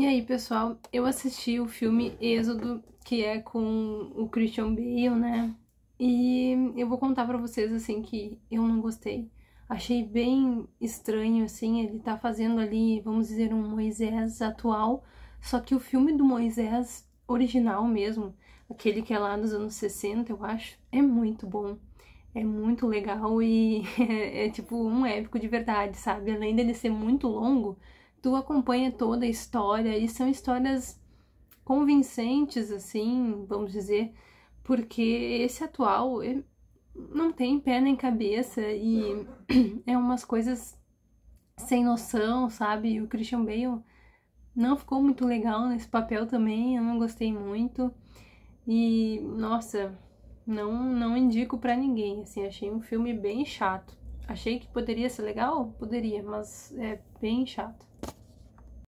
E aí, pessoal, eu assisti o filme Êxodo, que é com o Christian Bale, né? E eu vou contar para vocês assim que eu não gostei. Achei bem estranho assim, ele tá fazendo ali, vamos dizer, um Moisés atual, só que o filme do Moisés original mesmo, aquele que é lá dos anos 60, eu acho, é muito bom. É muito legal e é, é tipo um épico de verdade, sabe? Além dele ser muito longo, tu acompanha toda a história e são histórias convincentes, assim, vamos dizer, porque esse atual eh, não tem pé nem cabeça e é umas coisas sem noção, sabe? O Christian Bale não ficou muito legal nesse papel também, eu não gostei muito. E, nossa, não não indico para ninguém, assim, achei um filme bem chato. Achei que poderia ser legal? Poderia, mas é bem chato.